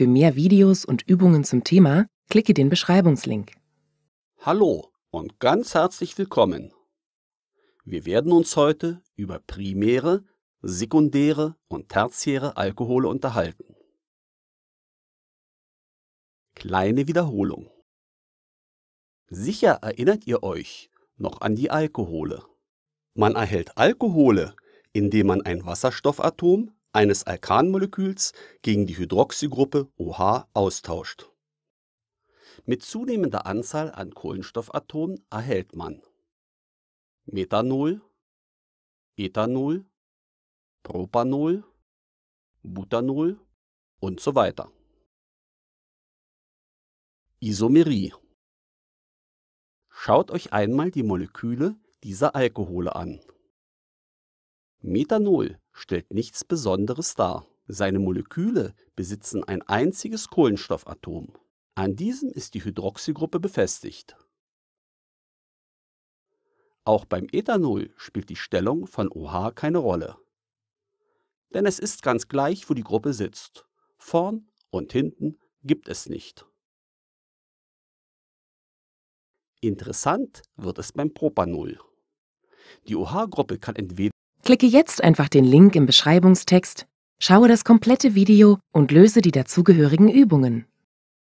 Für mehr Videos und Übungen zum Thema klicke den Beschreibungslink. Hallo und ganz herzlich willkommen. Wir werden uns heute über primäre, sekundäre und tertiäre Alkohole unterhalten. Kleine Wiederholung. Sicher erinnert ihr euch noch an die Alkohole. Man erhält Alkohole, indem man ein Wasserstoffatom eines Alkanmoleküls gegen die Hydroxygruppe OH austauscht. Mit zunehmender Anzahl an Kohlenstoffatomen erhält man Methanol, Ethanol, Propanol, Butanol und so weiter. Isomerie Schaut euch einmal die Moleküle dieser Alkohole an. Methanol stellt nichts Besonderes dar. Seine Moleküle besitzen ein einziges Kohlenstoffatom. An diesem ist die Hydroxygruppe befestigt. Auch beim Ethanol spielt die Stellung von OH keine Rolle. Denn es ist ganz gleich, wo die Gruppe sitzt. Vorn und hinten gibt es nicht. Interessant wird es beim Propanol. Die OH-Gruppe kann entweder Klicke jetzt einfach den Link im Beschreibungstext, schaue das komplette Video und löse die dazugehörigen Übungen.